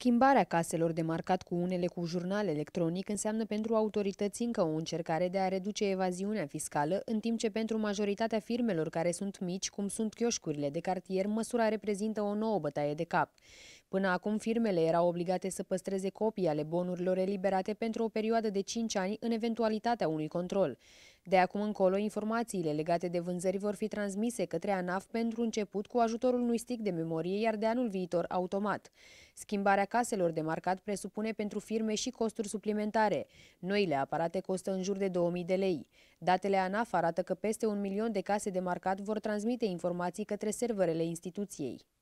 Schimbarea caselor de marcat cu unele cu jurnal electronic înseamnă pentru autorități încă o încercare de a reduce evaziunea fiscală, în timp ce pentru majoritatea firmelor care sunt mici, cum sunt chioșcurile de cartier, măsura reprezintă o nouă bătaie de cap. Până acum, firmele erau obligate să păstreze copii ale bonurilor eliberate pentru o perioadă de 5 ani în eventualitatea unui control. De acum încolo, informațiile legate de vânzări vor fi transmise către ANAF pentru început cu ajutorul unui stick de memorie, iar de anul viitor automat. Schimbarea caselor de marcat presupune pentru firme și costuri suplimentare. Noile aparate costă în jur de 2000 de lei. Datele ANAF arată că peste un milion de case de marcat vor transmite informații către serverele instituției.